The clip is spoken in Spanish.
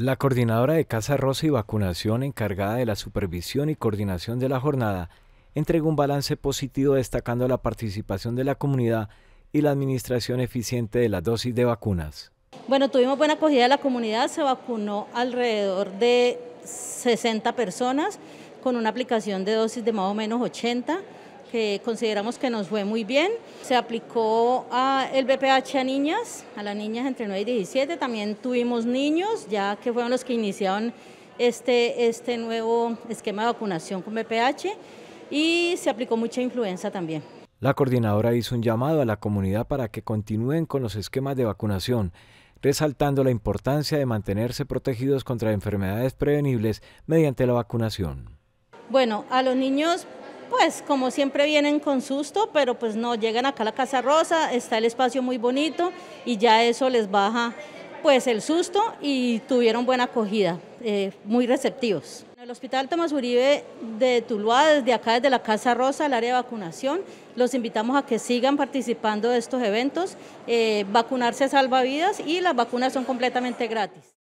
La coordinadora de Casa Rosa y Vacunación, encargada de la supervisión y coordinación de la jornada, entregó un balance positivo destacando la participación de la comunidad y la administración eficiente de las dosis de vacunas. Bueno, tuvimos buena acogida de la comunidad, se vacunó alrededor de 60 personas con una aplicación de dosis de más o menos 80 que consideramos que nos fue muy bien. Se aplicó el BPH a niñas, a las niñas entre 9 y 17. También tuvimos niños, ya que fueron los que iniciaron este, este nuevo esquema de vacunación con BPH. Y se aplicó mucha influenza también. La coordinadora hizo un llamado a la comunidad para que continúen con los esquemas de vacunación resaltando la importancia de mantenerse protegidos contra enfermedades prevenibles mediante la vacunación. Bueno, a los niños pues como siempre vienen con susto, pero pues no, llegan acá a la Casa Rosa, está el espacio muy bonito y ya eso les baja pues el susto y tuvieron buena acogida, eh, muy receptivos. El Hospital Tomás Uribe de Tuluá, desde acá, desde la Casa Rosa, el área de vacunación, los invitamos a que sigan participando de estos eventos. Eh, vacunarse salva vidas y las vacunas son completamente gratis.